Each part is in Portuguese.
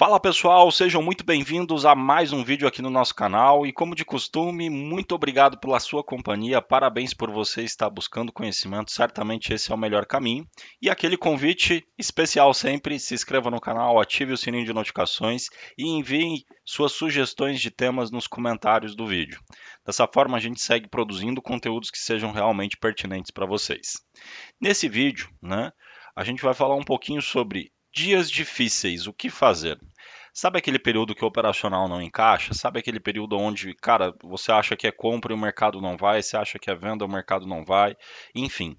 Fala pessoal, sejam muito bem-vindos a mais um vídeo aqui no nosso canal e como de costume, muito obrigado pela sua companhia, parabéns por você estar buscando conhecimento, certamente esse é o melhor caminho. E aquele convite especial sempre, se inscreva no canal, ative o sininho de notificações e envie suas sugestões de temas nos comentários do vídeo. Dessa forma a gente segue produzindo conteúdos que sejam realmente pertinentes para vocês. Nesse vídeo, né, a gente vai falar um pouquinho sobre dias difíceis, o que fazer? Sabe aquele período que o operacional não encaixa? Sabe aquele período onde, cara, você acha que é compra e o mercado não vai, você acha que é venda e o mercado não vai, enfim.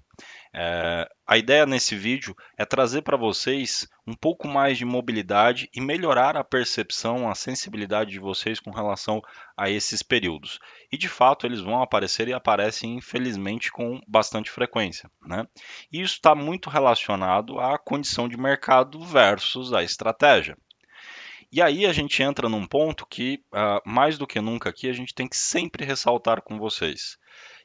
É, a ideia nesse vídeo é trazer para vocês um pouco mais de mobilidade e melhorar a percepção, a sensibilidade de vocês com relação a esses períodos. E de fato eles vão aparecer e aparecem infelizmente com bastante frequência. Né? E isso está muito relacionado à condição de mercado versus a estratégia. E aí a gente entra num ponto que, uh, mais do que nunca aqui, a gente tem que sempre ressaltar com vocês,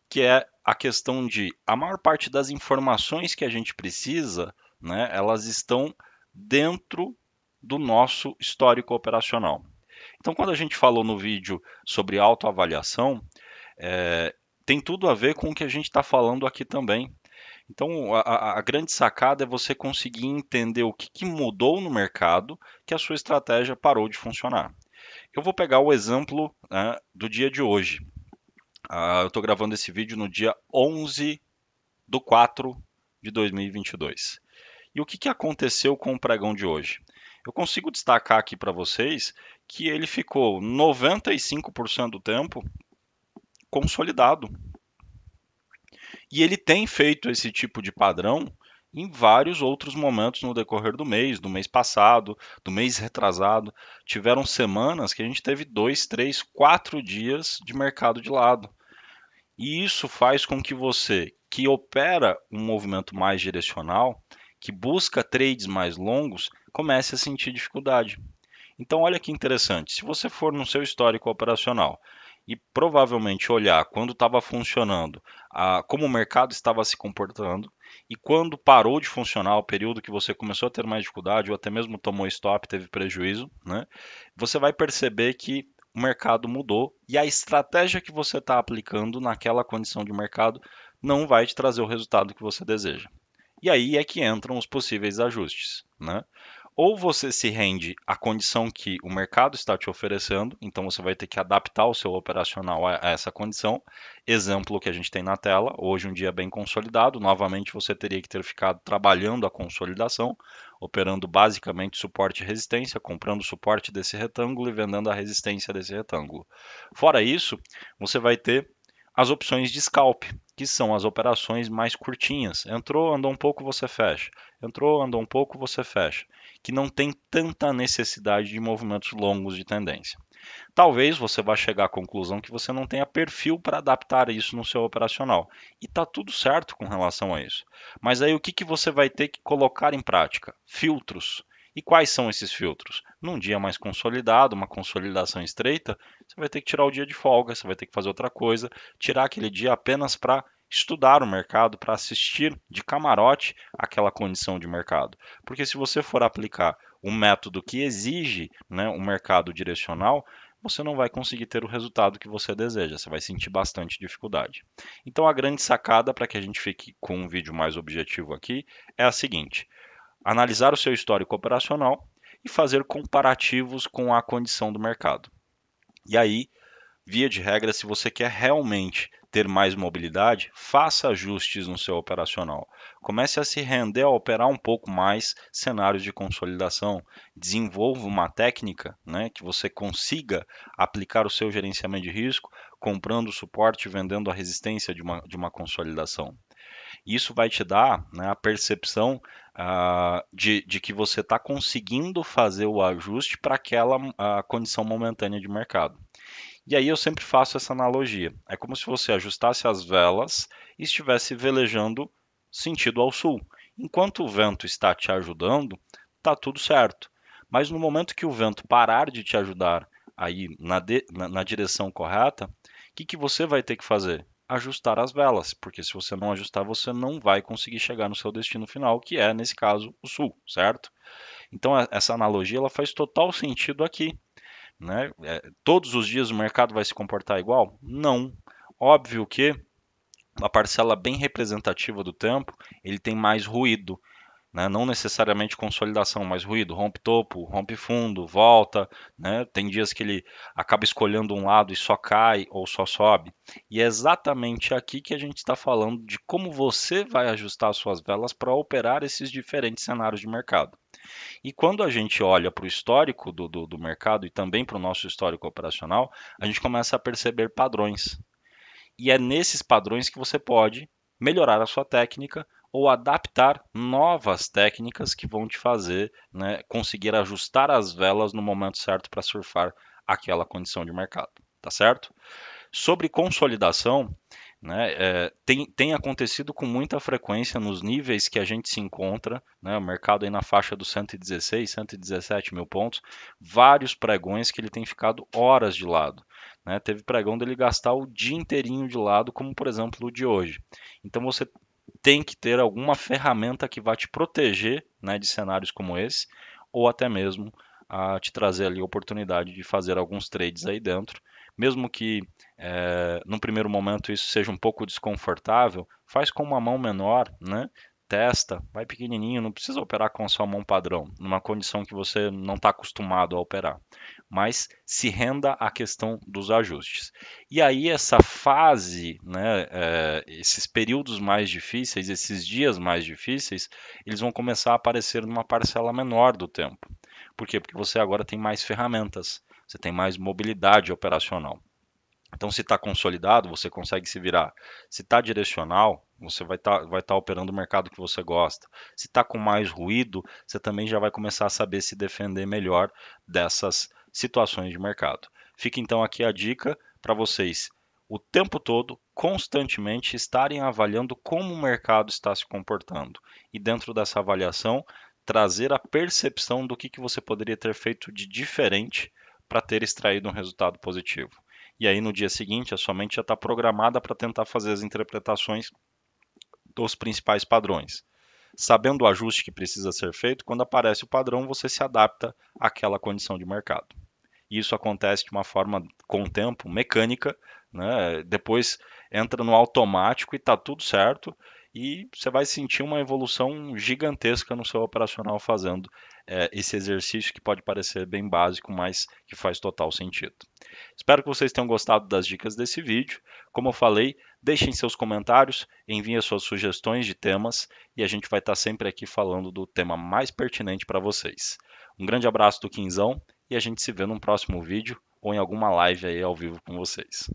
que é a questão de a maior parte das informações que a gente precisa, né, elas estão dentro do nosso histórico operacional. Então, quando a gente falou no vídeo sobre autoavaliação, é, tem tudo a ver com o que a gente está falando aqui também, então, a, a grande sacada é você conseguir entender o que, que mudou no mercado que a sua estratégia parou de funcionar. Eu vou pegar o exemplo né, do dia de hoje. Uh, eu estou gravando esse vídeo no dia 11 do 4 de 2022. E o que, que aconteceu com o pregão de hoje? Eu consigo destacar aqui para vocês que ele ficou 95% do tempo consolidado e ele tem feito esse tipo de padrão em vários outros momentos no decorrer do mês, do mês passado, do mês retrasado. Tiveram semanas que a gente teve dois, três, quatro dias de mercado de lado. E isso faz com que você, que opera um movimento mais direcional, que busca trades mais longos, comece a sentir dificuldade. Então, olha que interessante: se você for no seu histórico operacional e provavelmente olhar quando estava funcionando, a, como o mercado estava se comportando e quando parou de funcionar, o período que você começou a ter mais dificuldade ou até mesmo tomou stop, teve prejuízo, né? Você vai perceber que o mercado mudou e a estratégia que você está aplicando naquela condição de mercado não vai te trazer o resultado que você deseja. E aí é que entram os possíveis ajustes, né? ou você se rende à condição que o mercado está te oferecendo, então você vai ter que adaptar o seu operacional a, essa condição. Exemplo que a gente tem na tela, hoje um dia bem consolidado, novamente você teria que ter ficado trabalhando a consolidação, operando basicamente suporte e resistência, comprando suporte desse retângulo e vendendo a resistência desse retângulo. Fora isso, você vai ter as opções de scalp, que são as operações mais curtinhas. Entrou, andou um pouco, você fecha. Entrou, andou um pouco, você fecha. Que não tem tanta necessidade de movimentos longos de tendência. Talvez você vá chegar à conclusão que você não tenha perfil para adaptar isso no seu operacional. E tá tudo certo com relação a isso. Mas aí o que, que você vai ter que colocar em prática? Filtros. E quais são esses filtros? Num dia mais consolidado, uma consolidação estreita, você vai ter que tirar o dia de folga, você vai ter que fazer outra coisa, tirar aquele dia apenas para estudar o mercado, para assistir de camarote aquela condição de mercado. Porque se você for aplicar um método que exige né, um mercado direcional, você não vai conseguir ter o resultado que você deseja, você vai sentir bastante dificuldade. Então a grande sacada para que a gente fique com um vídeo mais objetivo aqui é a seguinte: analisar o seu histórico operacional e fazer comparativos com a condição do mercado. E aí, via de regra, se você quer realmente ter mais mobilidade, faça ajustes no seu operacional. Comece a se render a operar um pouco mais cenários de consolidação. Desenvolva uma técnica né, que você consiga aplicar o seu gerenciamento de risco comprando o suporte e vendendo a resistência de uma, de uma consolidação. Isso vai te dar né, a percepção uh, de, de, que você está conseguindo fazer o ajuste para aquela uh, condição momentânea de mercado. E aí eu sempre faço essa analogia. É como se você ajustasse as velas e estivesse velejando sentido ao sul. Enquanto o vento está te ajudando, tá tudo certo. Mas no momento que o vento parar de te ajudar aí na, de, na, na direção correta, o que, que você vai ter que fazer? ajustar as velas, porque se você não ajustar, você não vai conseguir chegar no seu destino final, que é, nesse caso, o sul, certo? Então, é, essa analogia ela faz total sentido aqui. Né? É, todos os dias o mercado vai se comportar igual? Não. Óbvio que uma parcela bem representativa do tempo ele tem mais ruído, né? não necessariamente consolidação, mas ruído, rompe topo, rompe fundo, volta, né? tem dias que ele acaba escolhendo um lado e só cai ou só sobe. E é exatamente aqui que a gente está falando de como você vai ajustar suas velas para operar esses diferentes cenários de mercado. E quando a gente olha para o histórico do, do, do mercado e também para o nosso histórico operacional, a gente começa a perceber padrões. E é nesses padrões que você pode melhorar a sua técnica ou adaptar novas técnicas que vão te fazer né, conseguir ajustar as velas no momento certo para surfar aquela condição de mercado, tá certo? Sobre consolidação, né, é, tem, tem, acontecido com muita frequência nos níveis que a gente se encontra, né, o mercado aí na faixa dos 116, 117 mil pontos, vários pregões que ele tem ficado horas de lado. Né, teve pregão dele gastar o dia inteirinho de lado, como por exemplo o de hoje. Então você tem que ter alguma ferramenta que vá te proteger né, de cenários como esse, ou até mesmo a te trazer ali a oportunidade de fazer alguns trades aí dentro. Mesmo que é, eh, no primeiro momento isso seja um pouco desconfortável, faz com uma mão menor, né? testa, vai pequenininho, não precisa operar com a sua mão padrão, numa condição que você não está acostumado a operar. Mas se renda à questão dos ajustes. E aí, essa fase, né, é, esses períodos mais difíceis, esses dias mais difíceis, eles vão começar a aparecer numa parcela menor do tempo. Por quê? Porque você agora tem mais ferramentas, você tem mais mobilidade operacional. Então, se está consolidado, você consegue se virar. Se está direcional, você vai estar tá, vai tá operando o mercado que você gosta. Se está com mais ruído, você também já vai começar a saber se defender melhor dessas situações de mercado. Fica então aqui a dica para vocês o tempo todo, constantemente, estarem avaliando como o mercado está se comportando. E dentro dessa avaliação, trazer a percepção do que, que você poderia ter feito de diferente para ter extraído um resultado positivo. E aí, no dia seguinte, a sua mente já está programada para tentar fazer as interpretações dos os principais padrões. Sabendo o ajuste que precisa ser feito, quando aparece o padrão, você se adapta àquela condição de mercado. E isso acontece de uma forma, com o tempo, mecânica, né? depois entra no automático e está tudo certo e você vai sentir uma evolução gigantesca no seu operacional fazendo é, esse exercício que pode parecer bem básico, mas que faz total sentido. Espero que vocês tenham gostado das dicas desse vídeo. Como eu falei, deixem seus comentários, enviem suas sugestões de temas e a gente vai estar sempre aqui falando do tema mais pertinente para vocês. Um grande abraço do Quinzão e a gente se vê num próximo vídeo ou em alguma live aí ao vivo com vocês.